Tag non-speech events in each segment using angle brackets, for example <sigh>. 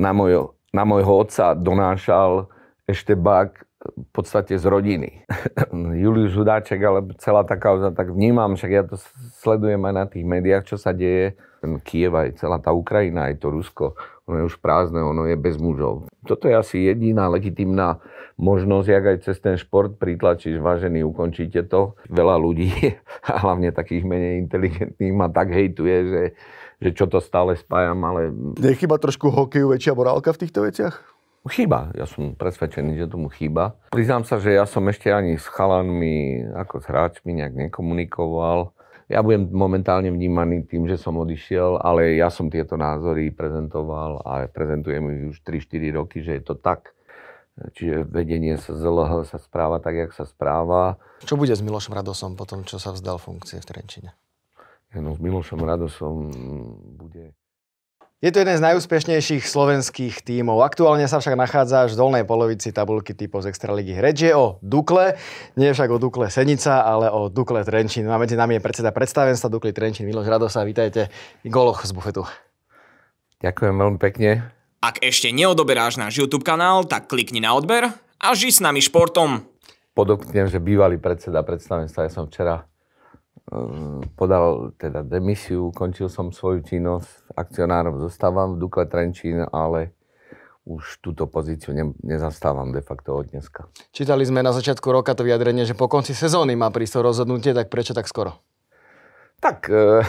na, mojo, na mojho otca donášal ešte bak v podstate z rodiny. <laughs> Julius Hudáček, ale celá tá kauza, tak vnímam, však ja to sledujem aj na tých médiách, čo sa deje. Ten Kiev aj celá tá Ukrajina, aj to Rusko, ono je už prázdne, ono je bez mužov. Toto je asi jediná legitimná možnosť, jak aj cez ten šport pritlačíš, vážený, ukončíte to. Veľa ľudí, <laughs> a hlavne takých menej inteligentných, ma tak hejtuje, že že čo to stále spájam, ale... Nechýba trošku hokeju väčšia morálka v týchto veciach? Chýba, ja som presvedčený, že tomu chýba. Priznám sa, že ja som ešte ani s chalanmi, ako s hráčmi nejak nekomunikoval. Ja budem momentálne vnímaný tým, že som odišiel, ale ja som tieto názory prezentoval a prezentujem ich už 3-4 roky, že je to tak. Čiže vedenie sa ZLH sa správa tak, jak sa správa. Čo bude s Milošom Radosom po tom, čo sa vzdal funkcie v Trenčine? no, s Milošom Radosom mm, bude... Je to jeden z najúspešnejších slovenských tímov. Aktuálne sa však nachádza až v dolnej polovici tabulky typov z Extraligy. Reč je o Dukle, nie však o Dukle Senica, ale o Dukle Trenčín. A medzi nami je predseda predstavenstva Dukly Trenčín Miloš Radosa. Vítajte, Goloch z bufetu. Ďakujem veľmi pekne. Ak ešte neodoberáš náš YouTube kanál, tak klikni na odber a ži s nami športom. Podotknem, že bývalý predseda predstavenstva, ja som včera Eh, podal teda demisiu, končil som svoju činnosť, akcionárom zostávam v Dukle Trenčín, ale už túto pozíciu ne, nezastávam de facto od dneska. Čítali sme na začiatku roka to vyjadrenie, že po konci sezóny má prísť rozhodnutie, tak prečo tak skoro? Tak, e,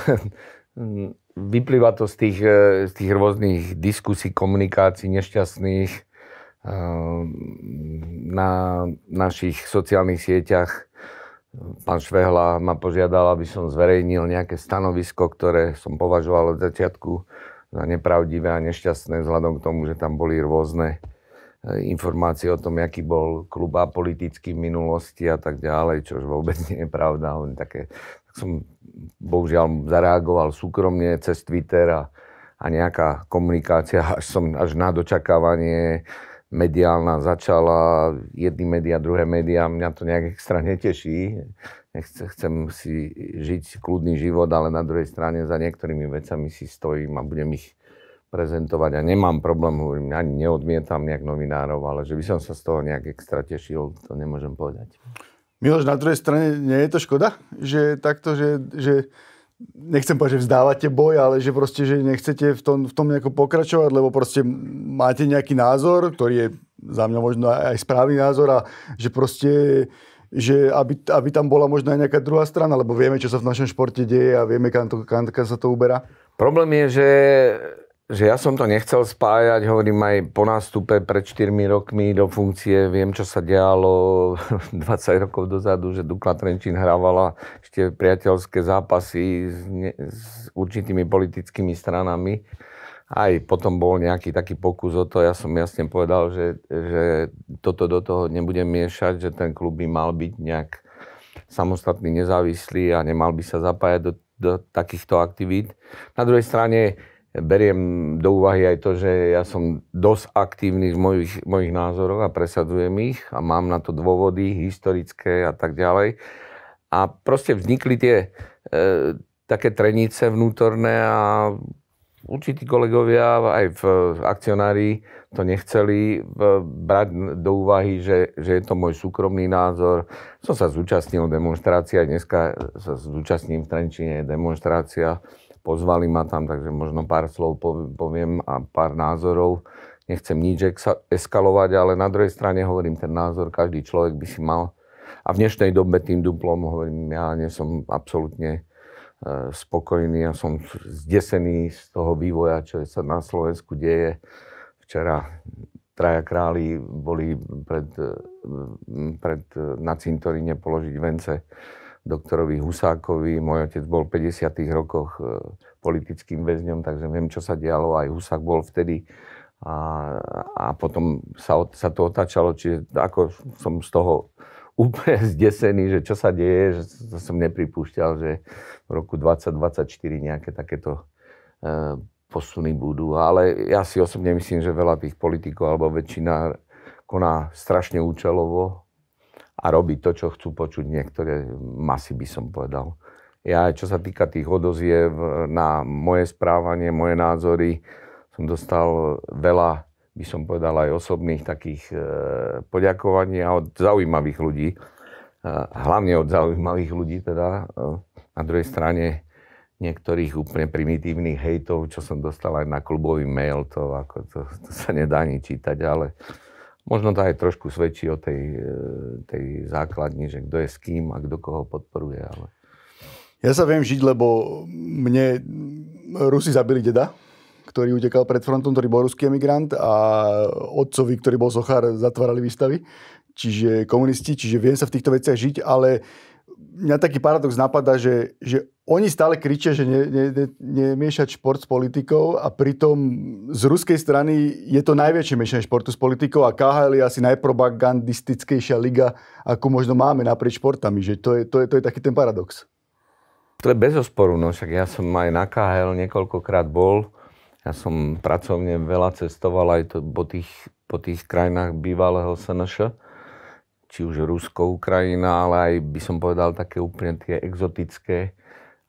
<laughs> vyplýva to z tých, eh, z tých rôznych diskusí, komunikácií nešťastných e, na našich sociálnych sieťach Pán Švehla ma požiadal, aby som zverejnil nejaké stanovisko, ktoré som považoval od začiatku za nepravdivé a nešťastné, vzhľadom k tomu, že tam boli rôzne e, informácie o tom, aký bol klub politický v minulosti a tak ďalej, čo vôbec nie je pravda. také, tak som bohužiaľ zareagoval súkromne cez Twitter a, a nejaká komunikácia, až, som, až na dočakávanie mediálna začala, jedny médiá, druhé médiá, mňa to nejak extra neteší. Nechce, chcem si žiť kľudný život, ale na druhej strane za niektorými vecami si stojím a budem ich prezentovať a nemám problém, hovorím, ani neodmietam nejak novinárov, ale že by som sa z toho nejak extra tešil, to nemôžem povedať. Miloš, na druhej strane nie je to škoda, že takto, že, že nechcem povedať, že vzdávate boj, ale že proste, že nechcete v tom, v tom nejako pokračovať, lebo proste máte nejaký názor, ktorý je za mňa možno aj správny názor a že proste že aby, aby tam bola možno aj nejaká druhá strana, lebo vieme, čo sa v našom športe deje a vieme, kam, to, kam, kam sa to uberá. Problém je, že že ja som to nechcel spájať, hovorím aj po nástupe pred 4 rokmi do funkcie, viem, čo sa dialo 20 <laughs> rokov dozadu, že Dukla Trenčín hrávala ešte priateľské zápasy s, ne, s určitými politickými stranami. Aj potom bol nejaký taký pokus o to, ja som jasne povedal, že, že toto do toho nebudem miešať, že ten klub by mal byť nejak samostatný, nezávislý a nemal by sa zapájať do, do takýchto aktivít. Na druhej strane beriem do úvahy aj to, že ja som dosť aktívny v mojich, mojich názoroch a presadzujem ich a mám na to dôvody historické a tak ďalej. A proste vznikli tie e, také trenice vnútorné a určití kolegovia aj v akcionári to nechceli e, brať do úvahy, že, že je to môj súkromný názor. Som sa zúčastnil demonstrácia, dneska sa zúčastním v Trenčine demonstrácia pozvali ma tam, takže možno pár slov poviem a pár názorov. Nechcem nič eskalovať, ale na druhej strane hovorím ten názor, každý človek by si mal. A v dnešnej dobe tým duplom hovorím, ja nie som absolútne e, spokojný, ja som zdesený z toho vývoja, čo sa na Slovensku deje. Včera traja králi boli pred, e, pred, e, na cintoríne položiť vence doktorovi Husákovi. Môj otec bol v 50. rokoch e, politickým väzňom, takže viem, čo sa dialo. Aj Husák bol vtedy. A, a potom sa, sa to otáčalo, čiže ako som z toho <laughs> úplne zdesený, že čo sa deje, že to som nepripúšťal, že v roku 2024 nejaké takéto e, posuny budú. Ale ja si osobne myslím, že veľa tých politikov alebo väčšina koná strašne účelovo a robiť to, čo chcú počuť niektoré masy, by som povedal. Ja, čo sa týka tých odoziev e, na moje správanie, moje názory, som dostal veľa, by som povedal, aj osobných takých e, poďakovaní a od zaujímavých ľudí. E, hlavne od zaujímavých ľudí, teda na druhej strane niektorých úplne primitívnych hejtov, čo som dostal aj na klubový mail, to, ako, to, to sa nedá ani čítať, ale Možno to aj trošku svedčí o tej, e, tej základni, že kto je s kým a kto koho podporuje. Ale... Ja sa viem žiť, lebo mne Rusi zabili deda, ktorý utekal pred frontom, ktorý bol ruský emigrant a otcovi, ktorý bol sochár, zatvárali výstavy. Čiže komunisti, čiže viem sa v týchto veciach žiť, ale mňa taký paradox napadá, že, že oni stále kričia, že ne, ne, ne, nemiešať šport s politikou a pritom z ruskej strany je to najväčšie miešanie športu s politikou a KHL je asi najpropagandistickejšia liga, akú možno máme naprieč športami. Že to, je, to, je, to je taký ten paradox. To je bez osporu, no však ja som aj na KHL niekoľkokrát bol. Ja som pracovne veľa cestoval aj to, po, tých, po tých krajinách bývalého SNŠ či už Rusko, Ukrajina, ale aj by som povedal také úplne tie exotické,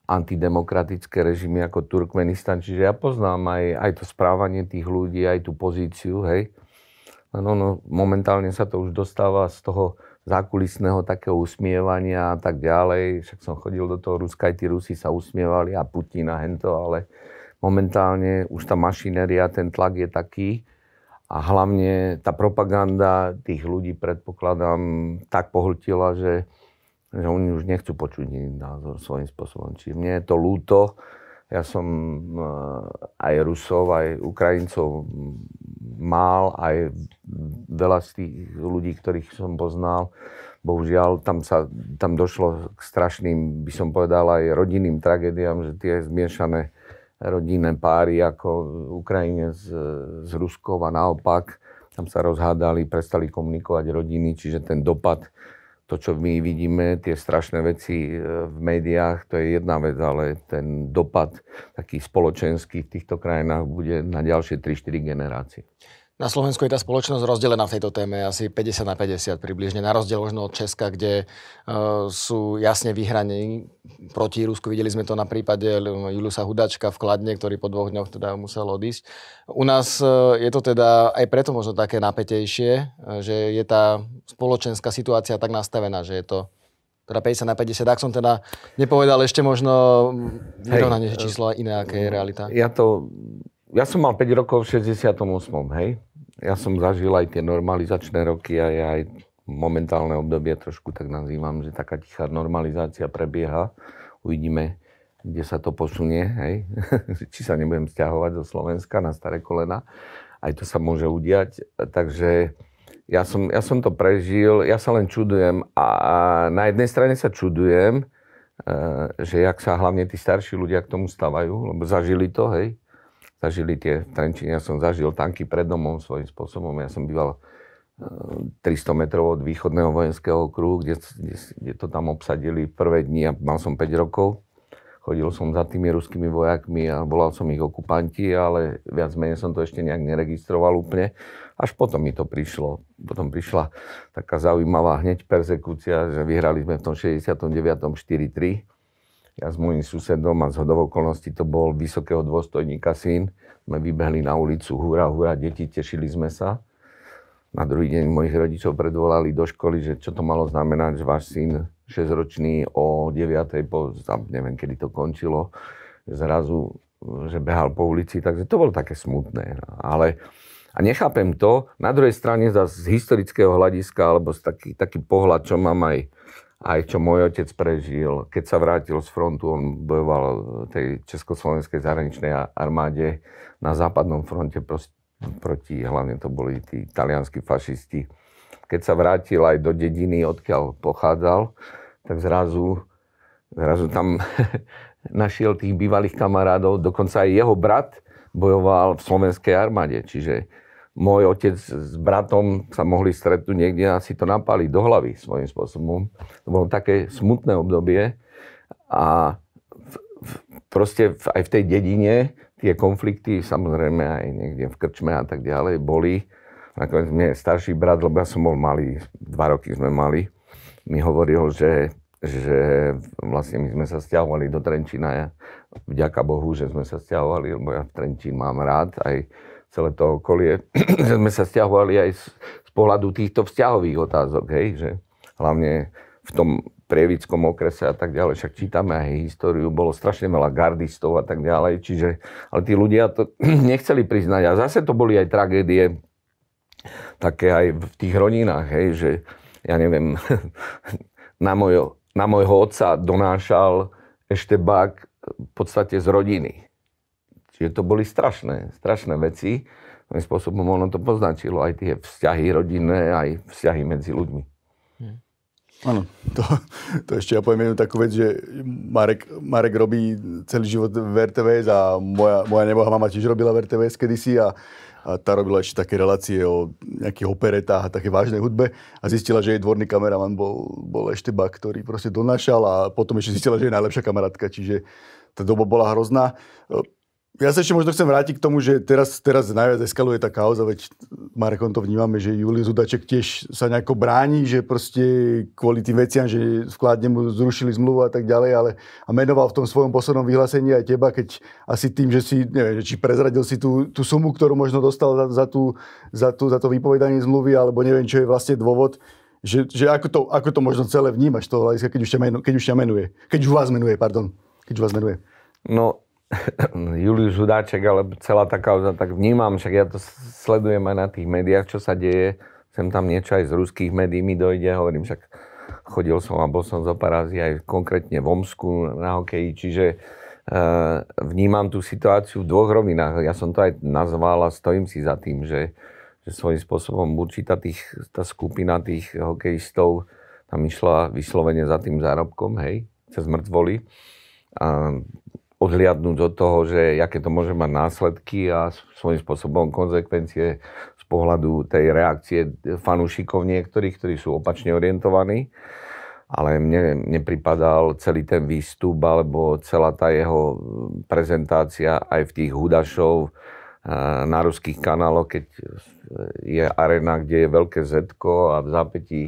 antidemokratické režimy ako Turkmenistan. Čiže ja poznám aj, aj to správanie tých ľudí, aj tú pozíciu, hej. Len ono, no, no, momentálne sa to už dostáva z toho zákulisného takého usmievania a tak ďalej. Však som chodil do toho Ruska, aj tí Rusi sa usmievali a a hento, ale momentálne už tá mašinéria, ten tlak je taký a hlavne tá propaganda tých ľudí, predpokladám, tak pohltila, že že oni už nechcú počuť iný názor svojím spôsobom. Čiže mne je to ľúto. Ja som eh, aj Rusov, aj Ukrajincov mal, aj veľa z tých ľudí, ktorých som poznal. Bohužiaľ, tam, sa, tam došlo k strašným, by som povedal, aj rodinným tragédiám, že tie zmiešané rodinné páry ako Ukrajine z z Ruskou a naopak, tam sa rozhádali, prestali komunikovať rodiny, čiže ten dopad to, čo my vidíme, tie strašné veci e, v médiách, to je jedna vec, ale ten dopad taký spoločenský v týchto krajinách bude na ďalšie 3-4 generácie. Na Slovensku je tá spoločnosť rozdelená v tejto téme asi 50 na 50 približne, na rozdiel možno od Česka, kde uh, sú jasne vyhranení proti Rusku. Videli sme to na prípade Juliusa Hudačka v Kladne, ktorý po dvoch dňoch teda musel odísť. U nás uh, je to teda aj preto možno také napätejšie, e, že je tá spoločenská situácia tak nastavená, že je to teda 50 na 50, ak som teda nepovedal ešte možno vyrovnanie číslo iné, aké je realita. Ja to ja som mal 5 rokov v 68. hej? ja som zažil aj tie normalizačné roky a ja aj momentálne obdobie trošku tak nazývam, že taká tichá normalizácia prebieha. Uvidíme, kde sa to posunie, hej? <laughs> či sa nebudem stiahovať zo Slovenska na staré kolena. Aj to sa môže udiať. Takže ja som, ja som to prežil, ja sa len čudujem a, na jednej strane sa čudujem, eh, že jak sa hlavne tí starší ľudia k tomu stavajú, lebo zažili to, hej, zažili tie, trenčiny. ja som zažil tanky pred domom svojím spôsobom. Ja som býval 300 eh, metrov od východného vojenského kruhu, kde, kde, kde to tam obsadili prvé dni a mal som 5 rokov. Chodil som za tými ruskými vojakmi a volal som ich okupanti, ale viac menej som to ešte nejak neregistroval úplne. Až potom mi to prišlo. Potom prišla taká zaujímavá hneď persekúcia, že vyhrali sme v tom 69. 4-3 ja s môjim susedom a z okolností to bol vysokého dôstojníka syn. Sme vybehli na ulicu, hurá, hurá, deti, tešili sme sa. Na druhý deň mojich rodičov predvolali do školy, že čo to malo znamenať, že váš syn 6-ročný o 9. po, tam neviem, kedy to končilo, zrazu, že behal po ulici, takže to bolo také smutné. Ale a nechápem to, na druhej strane z historického hľadiska, alebo z taký, taký pohľad, čo mám aj aj čo môj otec prežil, keď sa vrátil z frontu, on bojoval v tej československej zahraničnej armáde na západnom fronte proti, hlavne to boli tí italianskí fašisti. Keď sa vrátil aj do dediny, odkiaľ pochádzal, tak zrazu, zrazu tam <laughs> našiel tých bývalých kamarádov, dokonca aj jeho brat bojoval v slovenskej armáde, čiže môj otec s bratom sa mohli stretnúť niekde a si to napali do hlavy svojím spôsobom. To bolo také smutné obdobie a v, v, proste v, aj v tej dedine tie konflikty, samozrejme aj niekde v krčme a tak ďalej, boli. Nakoniec mne starší brat, lebo ja som bol malý, dva roky sme mali, mi hovoril, že, že vlastne my sme sa stiahovali do Trenčína. Ja, vďaka Bohu, že sme sa stiahovali, lebo ja Trenčín mám rád. Aj celé to okolie, <clears throat> že sme sa stiahovali aj z, z pohľadu týchto vzťahových otázok, hej, že hlavne v tom prievickom okrese a tak ďalej. Však čítame aj históriu, bolo strašne veľa gardistov a tak ďalej. Čiže, ale tí ľudia to <clears throat> nechceli priznať. A zase to boli aj tragédie také aj v tých rodinách, hej, že ja neviem, <laughs> na, mojo, na mojho otca donášal ešte bak v podstate z rodiny. Čiže to boli strašné, strašné veci. Tým spôsobom ono to poznačilo aj tie vzťahy rodinné, aj vzťahy medzi ľuďmi. Hm. Áno, to, to ešte ja poviem jednu takú vec, že Marek, Marek robí celý život v RTVS a moja, moja neboha mama tiež robila v RTVS kedysi a, a tá robila ešte také relácie o nejakých operetách a také vážnej hudbe a zistila, že jej dvorný kameraman bol, bol bak, ktorý proste donášal a potom ešte zistila, že je najlepšia kamarátka, čiže tá doba bola hrozná. Ja sa ešte možno chcem vrátiť k tomu, že teraz, teraz najviac eskaluje tá kauza, veď Marekom to vnímame, že Julín Zudaček tiež sa nejako bráni, že proste kvôli tým veciam, že vkladne mu zrušili zmluvu a tak ďalej, ale a menoval v tom svojom poslednom vyhlásení aj teba, keď asi tým, že si, neviem, či prezradil si tú, tú sumu, ktorú možno dostal za, za, tú, za, tú, za to vypovedanie zmluvy, alebo neviem, čo je vlastne dôvod, že, že ako, to, ako to možno celé vnímaš toho keď už ťa menuje, keď už vás menuje, pardon, keď už vás menuje. No, <laughs> Julius Hudáček, ale celá tá kauza, tak vnímam, však ja to sledujem aj na tých médiách, čo sa deje. Sem tam niečo aj z ruských médií mi dojde, hovorím, však chodil som a bol som zo parázy aj konkrétne v Omsku na hokeji, čiže uh, vnímam tú situáciu v dvoch rovinách. Ja som to aj nazval a stojím si za tým, že, že svojím spôsobom určitá tých, tá skupina tých hokejistov tam išla vyslovene za tým zárobkom, hej, cez mŕtvoly. A odhliadnúť od toho, že aké to môže mať následky a svojím spôsobom konzekvencie z pohľadu tej reakcie fanúšikov niektorých, ktorí sú opačne orientovaní. Ale mne nepripadal celý ten výstup alebo celá tá jeho prezentácia aj v tých hudašov eh, na ruských kanáloch, keď je arena, kde je veľké zetko a v zápätí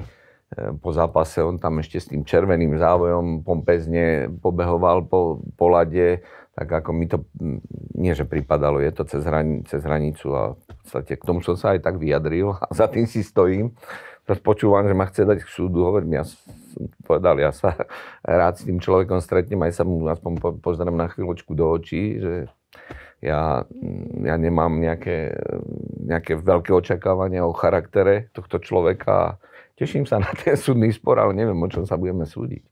Eh, po zápase, on tam ešte s tým červeným závojom pompezne pobehoval po, po lade, tak ako mi to, hm, nie že pripadalo, je to cez, hran, cez hranicu a v podstate k tomu som sa aj tak vyjadril a za tým si stojím. Teraz počúvam, že ma chce dať k súdu, hovorím, ja som povedal, ja sa <laughs> rád s tým človekom stretnem, aj sa mu aspoň pozriem na chvíľočku do očí, že ja, hm, ja nemám nejaké, nejaké veľké očakávania o charaktere tohto človeka Teším sa na ten súdny spor, ale neviem, o čom sa budeme súdiť.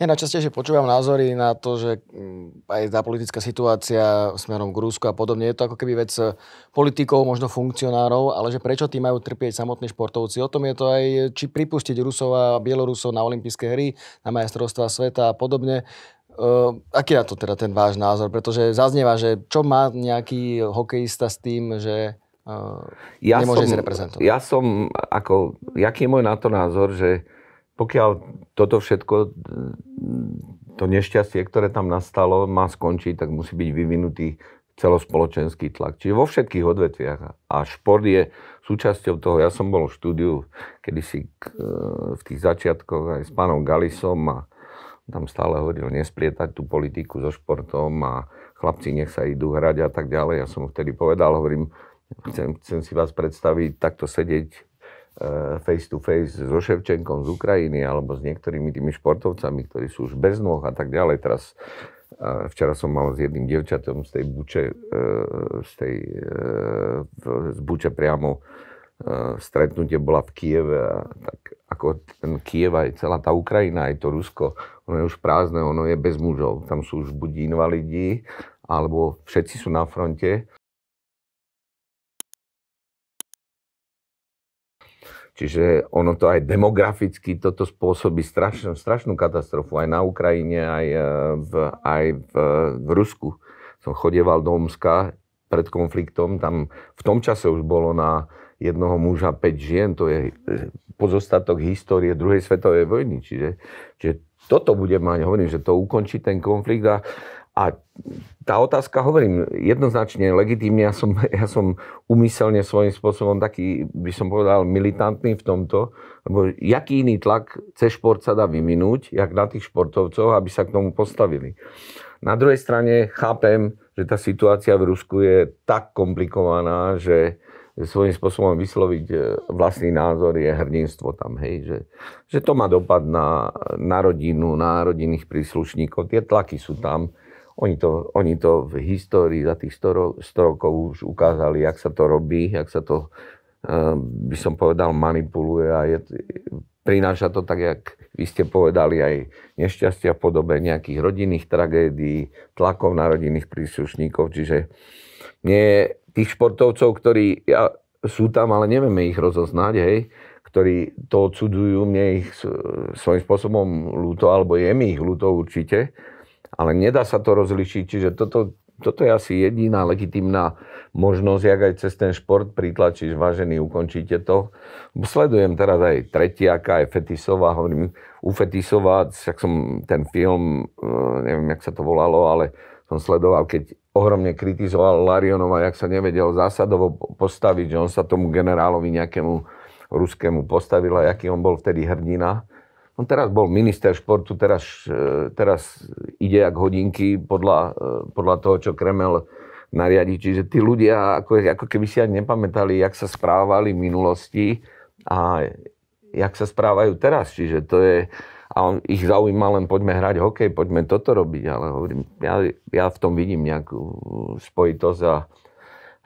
Ja najčastejšie počúvam názory na to, že mm, aj tá politická situácia smerom k Rusku a podobne, je to ako keby vec eh, politikov, možno funkcionárov, ale že prečo tí majú trpieť samotní športovci. O tom je to aj, či pripustiť Rusov a Bielorusov na olympijské hry, na majstrovstvá sveta a podobne. Uh, aký je to teda ten váš názor? Pretože zaznieva, že čo má nejaký hokejista s tým, že Eh, ja nemôže som, zreprezentovať. Ja som, ako, jaký je môj na to názor, že pokiaľ toto všetko, eh, to nešťastie, ktoré tam nastalo, má skončiť, tak musí byť vyvinutý celospoločenský tlak. Čiže vo všetkých odvetviach. A šport je súčasťou toho. Ja som bol v štúdiu kedysi k, eh, v tých začiatkoch aj s pánom Galisom a tam stále hovoril nesplietať tú politiku so športom a chlapci nech sa idú hrať a tak ďalej. Ja som mu vtedy povedal, hovorím, Chcem, chcem si vás predstaviť takto sedieť e, face to face so Ševčenkom z Ukrajiny alebo s niektorými tými športovcami, ktorí sú už bez noh a tak ďalej. Teraz e, včera som mal s jedným dievčatom z tej Buče, e, z, tej, z Buče priamo stretnutie bola v Kieve a tak ako ten Kiev aj celá tá Ukrajina, aj to Rusko, ono je už prázdne, ono je bez mužov. Tam sú už buď invalidi, alebo všetci sú na fronte Čiže ono to aj demograficky toto spôsobí strašnú, strašnú katastrofu aj na Ukrajine, aj e, v, aj v, v Rusku. Som chodieval do Omska pred konfliktom, tam v tom čase už bolo na jednoho muža 5 žien, to je pozostatok histórie druhej svetovej vojny. Čiže, čiže toto bude mať, hovorím, že to ukončí ten konflikt a a tá otázka, hovorím, jednoznačne legitímne, ja som, ja som umyselne svojím spôsobom taký, by som povedal, militantný v tomto, lebo jaký iný tlak cez šport sa dá vyminúť, jak na tých športovcov, aby sa k tomu postavili. Na druhej strane chápem, že tá situácia v Rusku je tak komplikovaná, že svojím spôsobom vysloviť e, vlastný názor je hrdinstvo tam, hej, že, že to má dopad na, na rodinu, na rodinných príslušníkov, tie tlaky sú tam oni to, oni to v histórii za tých 100 rokov už ukázali, jak sa to robí, jak sa to, eh, by som povedal, manipuluje a je, prináša to tak, jak vy ste povedali, aj nešťastia v podobe nejakých rodinných tragédií, tlakov na rodinných príslušníkov. Čiže nie tých športovcov, ktorí ja, sú tam, ale nevieme ich rozoznať, hej, ktorí to odsudzujú, mne ich svojím spôsobom ľúto, alebo je mi ich ľúto určite, ale nedá sa to rozlišiť, čiže toto, toto je asi jediná legitimná možnosť, jak aj cez ten šport pritlačíš, vážený, ukončíte to. Sledujem teraz aj Tretiaka, aj Fetisová, hovorím, u Fetisová, tak som ten film, e, neviem, jak sa to volalo, ale som sledoval, keď ohromne kritizoval Larionova, jak sa nevedel zásadovo postaviť, že on sa tomu generálovi nejakému ruskému postavil a aký on bol vtedy hrdina. On teraz bol minister športu, teraz, e, teraz ide jak hodinky podľa, e, podľa toho, čo Kremel nariadi. Čiže tí ľudia ako, ako keby si ani nepamätali, jak sa správali v minulosti a jak sa správajú teraz. Čiže to je... A on, ich zaujíma len, poďme hrať hokej, poďme toto robiť. Ale hovorím, ja, ja v tom vidím nejakú spojitosť a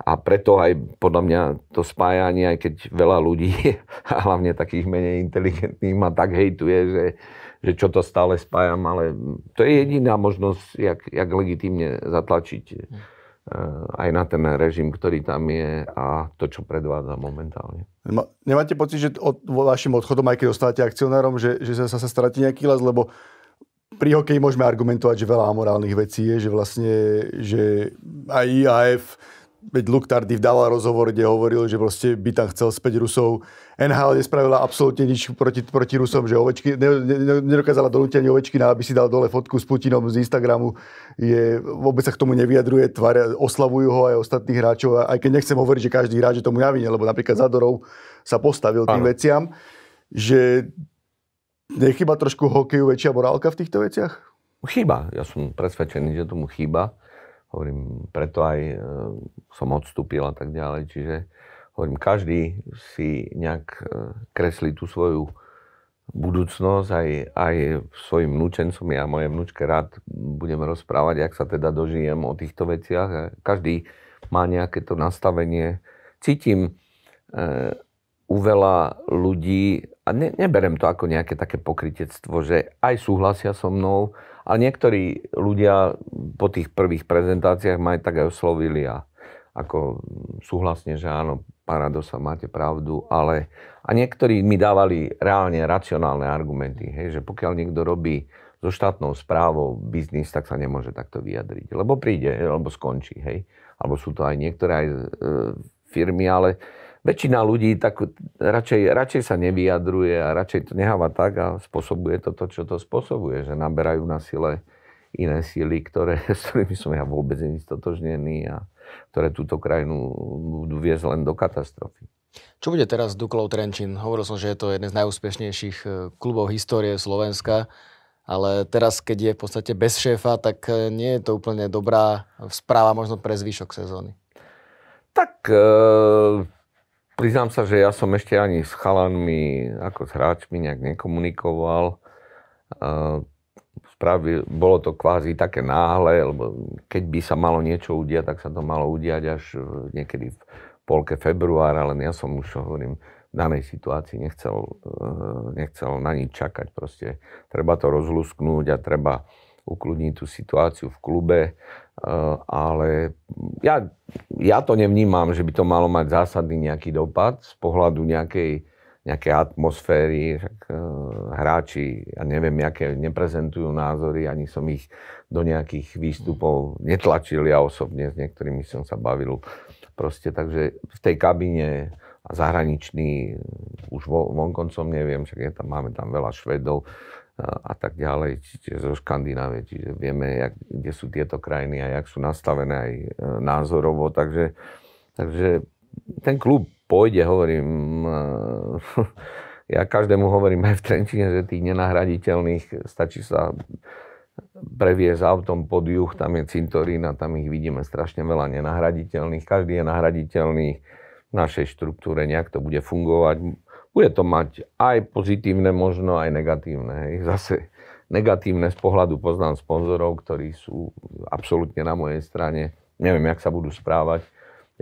a preto aj podľa mňa to spájanie, aj keď veľa ľudí, <laughs> a hlavne takých menej inteligentných, ma tak hejtuje, že, že čo to stále spájam, ale to je jediná možnosť, jak, jak legitimne zatlačiť eh, aj na ten režim, ktorý tam je a to, čo predvádza momentálne. Nemáte pocit, že od, vašim odchodom, aj keď dostávate akcionárom, že, že sa, sa stratí nejaký les, lebo pri hokeji môžeme argumentovať, že veľa morálnych vecí je, že vlastne že aj IAF veď Luke Tardy dával rozhovor, kde hovoril, že proste by tam chcel späť Rusov. NHL nespravila absolútne nič proti, proti Rusom, že ovečky, ne, ne, nedokázala donútiť ani Ovečkina, no aby si dal dole fotku s Putinom z Instagramu. Je, vôbec sa k tomu nevyjadruje, tvár, oslavujú ho aj ostatných hráčov, aj keď nechcem hovoriť, že každý hráč je tomu javine, lebo napríklad Zadorov sa postavil tým ano. veciam, že nechyba trošku hokeju väčšia morálka v týchto veciach? Chýba. Ja som presvedčený, že tomu chýba. Hovorím, preto aj e, som odstúpil a tak ďalej. Čiže hovorím, každý si nejak e, kreslí tú svoju budúcnosť aj, aj svojim vnúčencom. Ja moje vnúčke rád budem rozprávať, ak sa teda dožijem o týchto veciach. Každý má nejaké to nastavenie. Cítim e, u veľa ľudí, a ne, neberem to ako nejaké také pokritectvo, že aj súhlasia so mnou, a niektorí ľudia po tých prvých prezentáciách ma aj tak aj oslovili a ako súhlasne, že áno, paradosa, máte pravdu, ale a niektorí mi dávali reálne racionálne argumenty, hej, že pokiaľ niekto robí so štátnou správou biznis, tak sa nemôže takto vyjadriť, lebo príde, alebo skončí, hej. Alebo sú to aj niektoré aj e, firmy, ale väčšina ľudí tak radšej, radšej sa nevyjadruje a radšej to neháva tak a spôsobuje to to, čo to spôsobuje, že naberajú na sile iné síly, ktoré, <laughs> s ktorými som ja vôbec nestotožnený a ktoré túto krajinu budú viesť len do katastrofy. Čo bude teraz s Duklou Trenčín? Hovoril som, že je to jeden z najúspešnejších e, klubov histórie Slovenska, ale teraz, keď je v podstate bez šéfa, tak e, nie je to úplne dobrá správa možno pre zvyšok sezóny. Tak e- Priznám sa, že ja som ešte ani s chalanmi, ako s hráčmi nejak nekomunikoval. Spravil, bolo to kvázi také náhle, lebo keď by sa malo niečo udiať, tak sa to malo udiať až niekedy v polke februára, len ja som už hovorím, v danej situácii nechcel, eh, nechcel na nič čakať. Proste treba to rozlusknúť a treba ukludniť tú situáciu v klube. Eh, ale ja, ja to nevnímam, že by to malo mať zásadný nejaký dopad z pohľadu nejakej, nejakej atmosféry. Tak, uh, eh, hráči, ja neviem, aké neprezentujú názory, ani som ich do nejakých výstupov netlačil. Ja osobne s niektorými som sa bavil. Proste, takže v tej kabine, a zahraniční, už vonkoncom neviem, však je tam, máme tam veľa Švedov, a tak ďalej, čiže zo Škandinávie, čiže vieme, jak, kde sú tieto krajiny a jak sú nastavené aj e, názorovo, takže, takže ten klub pôjde, hovorím, e, <laughs> ja každému hovorím aj v Trenčine, že tých nenahraditeľných stačí sa previesť autom pod juh, tam je cintorín a tam ich vidíme strašne veľa nenahraditeľných, každý je nahraditeľný v našej štruktúre, nejak to bude fungovať, bude to mať aj pozitívne, možno aj negatívne. Hej. <laughs> Zase negatívne z pohľadu poznám sponzorov, ktorí sú absolútne na mojej strane. Neviem, jak sa budú správať.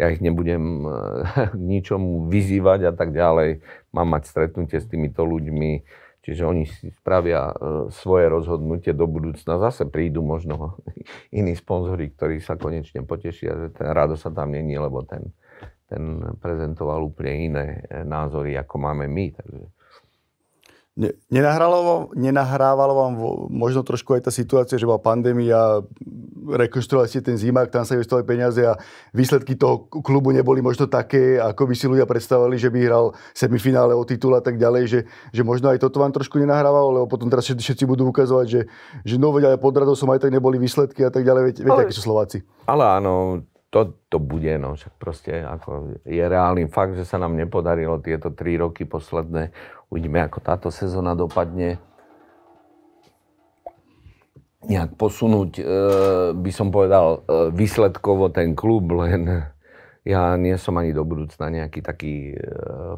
Ja ich nebudem eh, <laughs> k ničomu vyzývať a tak ďalej. Mám mať stretnutie s týmito ľuďmi. Čiže oni si spravia eh, svoje rozhodnutie do budúcna. Zase prídu možno <laughs> iní sponzori, ktorí sa konečne potešia, že ten rado sa tam není, lebo ten ten prezentoval úplne iné e, názory, ako máme my. Takže... Nenahrávalo, nenahrávalo vám možno trošku aj tá situácia, že bola pandémia, rekonštruovali ste ten zimák, tam sa investovali peniaze a výsledky toho klubu neboli možno také, ako by si ľudia predstavovali, že by hral semifinále o titul a tak ďalej, že, že možno aj toto vám trošku nenahrávalo, lebo potom teraz všetci budú ukazovať, že, že no veď ale pod som aj tak neboli výsledky a tak ďalej, viete, viete ale, sú Slováci. Ale áno, to, to bude, no však proste ako je reálny fakt, že sa nám nepodarilo tieto tri roky posledné. Uvidíme, ako táto sezóna dopadne. Nejak posunúť, e, by som povedal, e, výsledkovo ten klub, len ja nie som ani do budúcna nejaký taký e,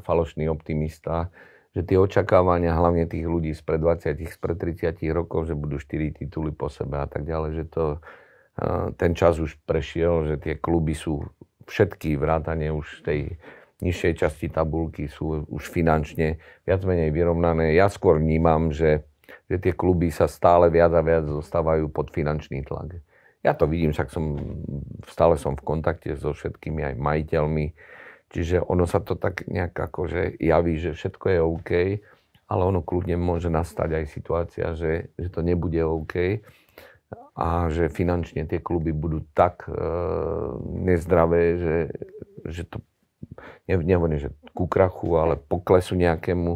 falošný optimista, že tie očakávania hlavne tých ľudí spred 20, spred 30 rokov, že budú 4 tituly po sebe a tak ďalej, že to, ten čas už prešiel, že tie kluby sú všetky, vrátane už tej nižšej časti tabulky sú už finančne viac menej vyrovnané. Ja skôr vnímam, že, že tie kluby sa stále viac a viac zostávajú pod finančný tlak. Ja to vidím, však som, stále som v kontakte so všetkými aj majiteľmi, čiže ono sa to tak nejak akože javí, že všetko je OK, ale ono kľudne môže nastať aj situácia, že, že to nebude OK a že finančne tie kluby budú tak e, nezdravé, že, že to, ne, nehovorím, že ku krachu, ale poklesu nejakému,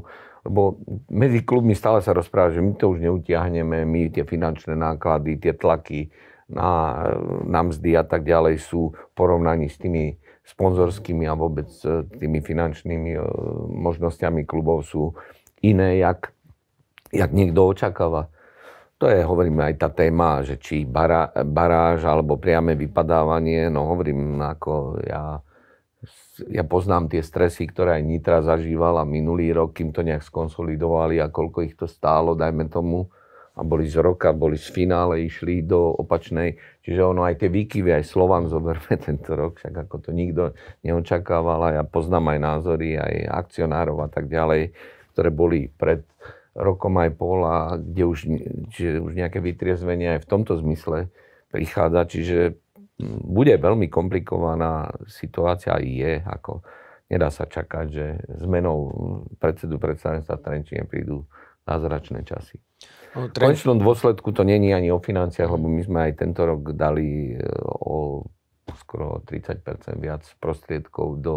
lebo medzi klubmi stále sa rozpráva, že my to už neutiahneme, my tie finančné náklady, tie tlaky na, eh, na mzdy a tak ďalej sú v porovnaní s tými sponzorskými a vôbec eh, tými finančnými e, možnosťami klubov sú iné, jak, jak niekto očakáva to je, hovorím, aj tá téma, že či bará, baráž alebo priame vypadávanie, no hovorím, ako ja, ja poznám tie stresy, ktoré aj Nitra zažívala minulý rok, kým to nejak skonsolidovali a koľko ich to stálo, dajme tomu, a boli z roka, boli z finále, išli do opačnej, čiže ono aj tie výkyvy, aj Slovan zoberme <laughs> tento rok, však ako to nikto neočakával a ja poznám aj názory, aj akcionárov a tak ďalej, ktoré boli pred rokom aj pol a kde už, čiže už nejaké vytriezvenie aj v tomto zmysle prichádza, čiže bude veľmi komplikovaná situácia aj je, ako nedá sa čakať, že zmenou predsedu predstavenstva Trenčine prídu zázračné časy. No, tren... V konečnom dôsledku to není ani o financiách, lebo my sme aj tento rok dali e, o skoro 30% viac prostriedkov do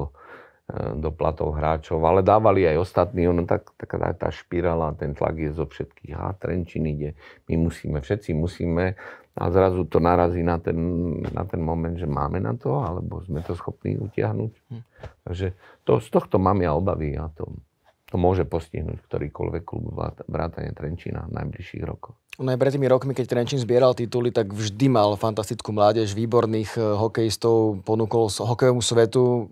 Eh, do platov hráčov, ale dávali aj ostatní, ono tak, tak tá, tá špirála, ten tlak je zo všetkých, a Trenčín ide, my musíme, všetci musíme a zrazu to narazí na ten, na ten moment, že máme na to, alebo sme to schopní utiahnuť. Hm. Takže to, z tohto mám ja obavy a to, to môže postihnúť ktorýkoľvek klub vrátane Trenčína v najbližších rokoch. No aj pred tými rokmi, keď Trenčín zbieral tituly, tak vždy mal fantastickú mládež, výborných eh, hokejistov, ponúkol hokejovému svetu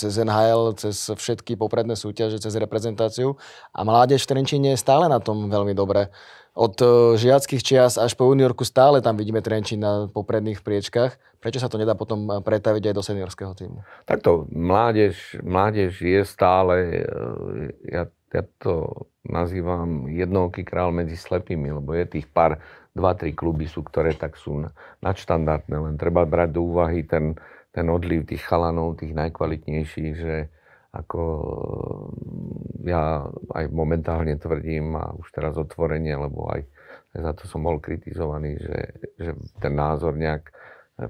cez NHL, cez všetky popredné súťaže, cez reprezentáciu. A mládež v Trenčine je stále na tom veľmi dobre. Od e, žiackých čias až po juniorku stále tam vidíme Trenčín na popredných priečkách. Prečo sa to nedá potom e, pretaviť aj do seniorského týmu? Takto, mládež, mládež je stále, e, ja, ja to nazývam jednoký král medzi slepými, lebo je tých pár, dva, tri kluby sú, ktoré tak sú nadštandardné. Len treba brať do úvahy ten, ten odliv tých chalanov, tých najkvalitnejších, že ako mm, ja aj momentálne tvrdím a už teraz otvorenie, lebo aj za to som bol kritizovaný, že, že ten názor nejak e,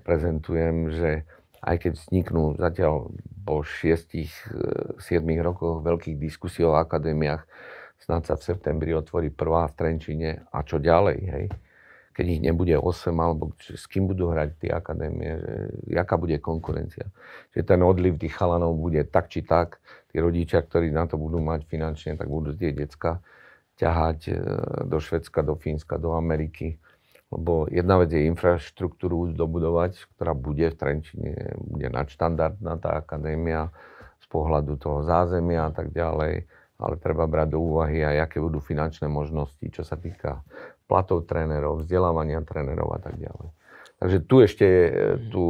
prezentujem, že aj keď vzniknú zatiaľ po 6-7 e, rokoch veľkých diskusí o akadémiách, snáď sa v septembri otvorí prvá v Trenčine a čo ďalej, hej? keď ich nebude 8, alebo či, s kým budú hrať tie akadémie, že, jaká bude konkurencia. Čiže ten odliv tých chalanov bude tak či tak, tí rodičia, ktorí na to budú mať finančne, tak budú tie decka ťahať e, do Švedska, do Fínska, do Ameriky. Lebo jedna vec je infraštruktúru dobudovať, ktorá bude v Trenčine, bude nadštandardná tá akadémia z pohľadu toho zázemia a tak ďalej ale treba brať do úvahy aj aké budú finančné možnosti, čo sa týka platov trénerov, vzdelávania trénerov a tak ďalej. Takže tu ešte, e, tu,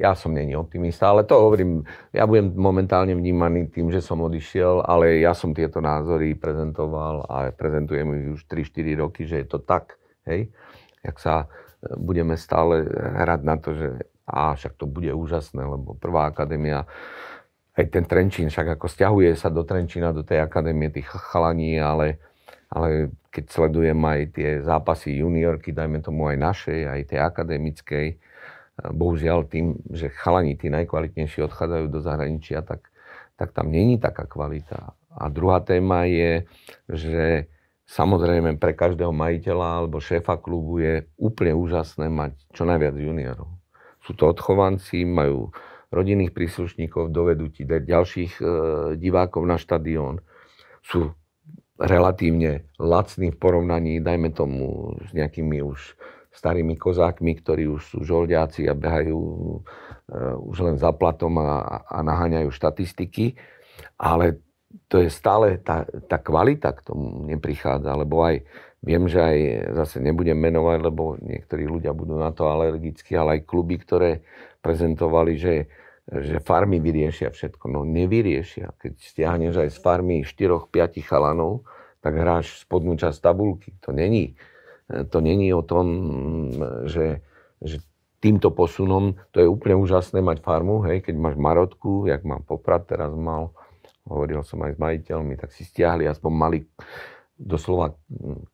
ja som není optimista, ale to hovorím, ja budem momentálne vnímaný tým, že som odišiel, ale ja som tieto názory prezentoval a prezentujem ich už 3-4 roky, že je to tak, hej, jak sa e, budeme stále hrať na to, že a však to bude úžasné, lebo prvá akadémia, aj ten Trenčín, však ako stiahuje sa do Trenčína, do tej akadémie tých chalaní, ale, ale keď sledujem aj tie zápasy juniorky, dajme tomu aj našej, aj tej akademickej, e, bohužiaľ tým, že chalani tí najkvalitnejší odchádzajú do zahraničia, tak, tak tam není taká kvalita. A druhá téma je, že samozrejme pre každého majiteľa alebo šéfa klubu je úplne úžasné mať čo najviac juniorov. Sú to odchovanci, majú rodinných príslušníkov, dovedú ti ďalších e, divákov na štadión. Sú relatívne lacný v porovnaní, dajme tomu, s nejakými už starými kozákmi, ktorí už sú žoldiaci a behajú uh, už len za platom a, a naháňajú štatistiky. Ale to je stále tá, tá kvalita k tomu neprichádza, lebo aj viem, že aj zase nebudem menovať, lebo niektorí ľudia budú na to alergickí, ale aj kluby, ktoré prezentovali, že že farmy vyriešia všetko. No nevyriešia. Keď stiahneš aj z farmy 4-5 chalanov, tak hráš spodnú časť tabulky. To není, e, to není o tom, mm, že, že týmto posunom, to je úplne úžasné mať farmu, hej, keď máš marotku, jak mám poprat, teraz mal, hovoril som aj s majiteľmi, tak si stiahli aspoň mali doslova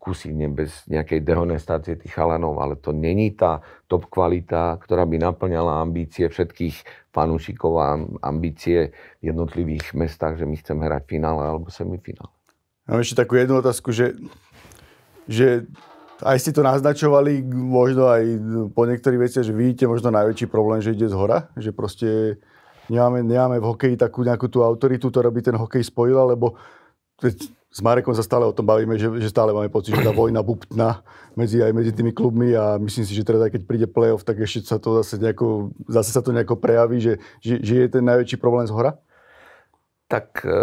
kusy bez nejakej dehonestácie tých chalanov, ale to není tá top kvalita, ktorá by naplňala ambície všetkých fanúšikov a ambície v jednotlivých mestách, že my chceme hrať finále alebo semifinále. Mám ešte takú jednu otázku, že, že aj ste to naznačovali, možno aj po niektorých veciach, že vidíte možno najväčší problém, že ide z hora, že proste nemáme, nemáme v hokeji takú nejakú tú autoritu, ktorá by ten hokej spojila, lebo s Marekom sa stále o tom bavíme, že, že stále máme pocit, že tá vojna buptná medzi, aj medzi tými klubmi a myslím si, že teraz aj keď príde playoff, tak ešte sa to zase nejako, zase sa to nejako prejaví, že, že, že je ten najväčší problém z hora? Tak e,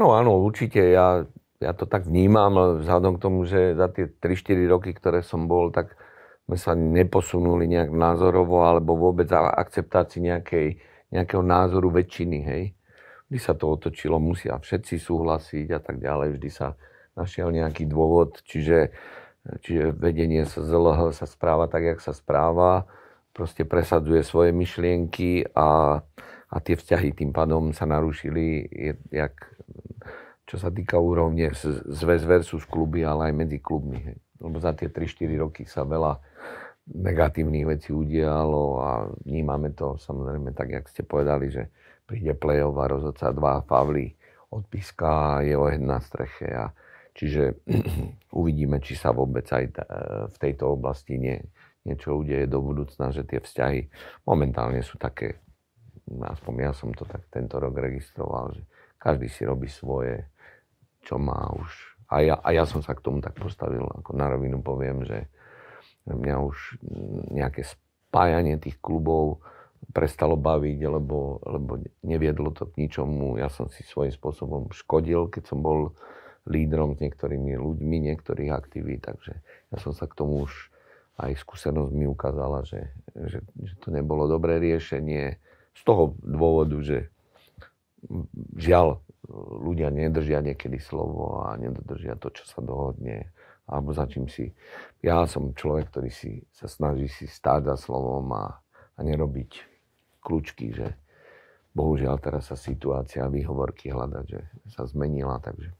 áno, áno, určite. Ja, ja to tak vnímam, vzhľadom k tomu, že za tie 3-4 roky, ktoré som bol, tak sme sa neposunuli nejak názorovo alebo vôbec akceptácii nejakej, nejakého názoru väčšiny, hej Vždy sa to otočilo, musia všetci súhlasiť a tak ďalej. Vždy sa našiel nejaký dôvod, čiže, čiže vedenie ZLH sa správa tak, jak sa správa. Proste presadzuje svoje myšlienky a, a tie vzťahy tým pádom sa narušili, jak, čo sa týka úrovne VES versus kluby, ale aj medzi klubmi. Hej. Lebo za tie 3-4 roky sa veľa negatívnych vecí udialo a vnímame to samozrejme tak, jak ste povedali, že príde play-off a rozhodca dva favly odpíska a je o na streche. A čiže <clears throat> uvidíme, či sa vôbec aj ta, v tejto oblasti nie, niečo udeje do budúcna, že tie vzťahy momentálne sú také, aspoň ja som to tak tento rok registroval, že každý si robí svoje, čo má už. A ja, a ja som sa k tomu tak postavil, ako na rovinu poviem, že mňa už nejaké spájanie tých klubov, prestalo baviť, lebo, lebo neviedlo to k ničomu. Ja som si svojím spôsobom škodil, keď som bol lídrom s niektorými ľuďmi, niektorých aktivít, takže ja som sa k tomu už aj skúsenosť mi ukázala, že, že, že to nebolo dobré riešenie z toho dôvodu, že žiaľ, ľudia nedržia niekedy slovo a nedodržia to, čo sa dohodne alebo za čím si... Ja som človek, ktorý si sa snaží si stáť za slovom a, a nerobiť kľúčky, že bohužiaľ teraz sa situácia výhovorky hľada, že sa zmenila, takže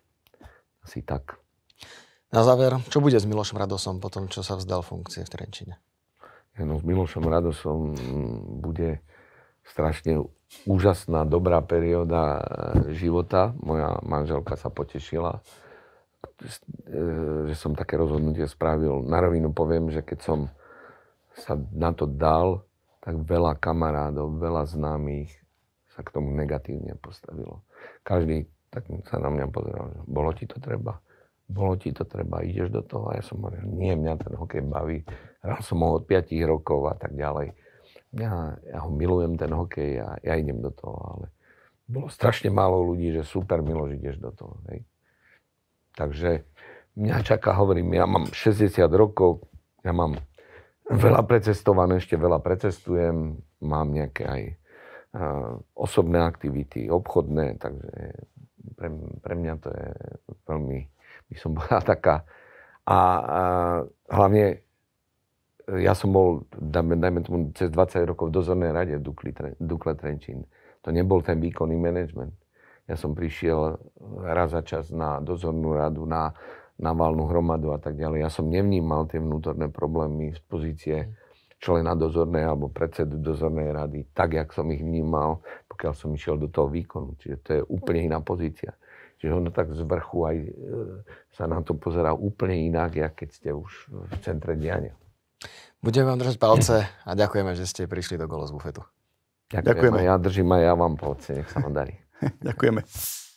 asi tak. Na záver, čo bude s Milošom Radosom po tom, čo sa vzdal funkcie v Trenčine? No, s Milošom Radosom bude strašne úžasná, dobrá perióda e, života. Moja manželka sa potešila, e, že som také rozhodnutie spravil. Na rovinu poviem, že keď som sa na to dal, tak veľa kamarádov, veľa známych sa k tomu negatívne postavilo. Každý tak sa na mňa pozeral, že bolo ti to treba, bolo ti to treba, ideš do toho. A ja som hovoril, nie, mňa ten hokej baví, hral som ho od 5 rokov a tak ďalej. Ja, ja ho milujem ten hokej a ja idem do toho, ale bolo strašne málo ľudí, že super, Milo, že ideš do toho. Hej. Takže mňa čaká, hovorím, ja mám 60 rokov, ja mám Mhm. Veľa precestované, ešte veľa precestujem. Mám nejaké aj osobné aktivity, obchodné, takže pre, pre mňa to je veľmi, by som <laughs> bola taká. A, a hlavne ja som bol, dajme, dajme tomu, cez 20 rokov v dozornej rade v Dukle Trenčín. To nebol ten výkonný management. Ja som prišiel raz za čas na dozornú radu, na na valnú hromadu a tak ďalej. Ja som nevnímal tie vnútorné problémy z pozície mhm. člena dozornej alebo predsedu dozornej rady, tak, jak som ich vnímal, pokiaľ som išiel do toho výkonu. Čiže to je úplne iná pozícia. Čiže ono tak z vrchu aj e, sa na to pozerá úplne inak, ako keď ste už v centre diania. Budeme vám držať palce a ďakujeme, že ste prišli do Golo z bufetu. Ďakujeme. Ďakujeme. Ja držím aj ja vám palce, nech sa vám darí. <laughs> ďakujeme.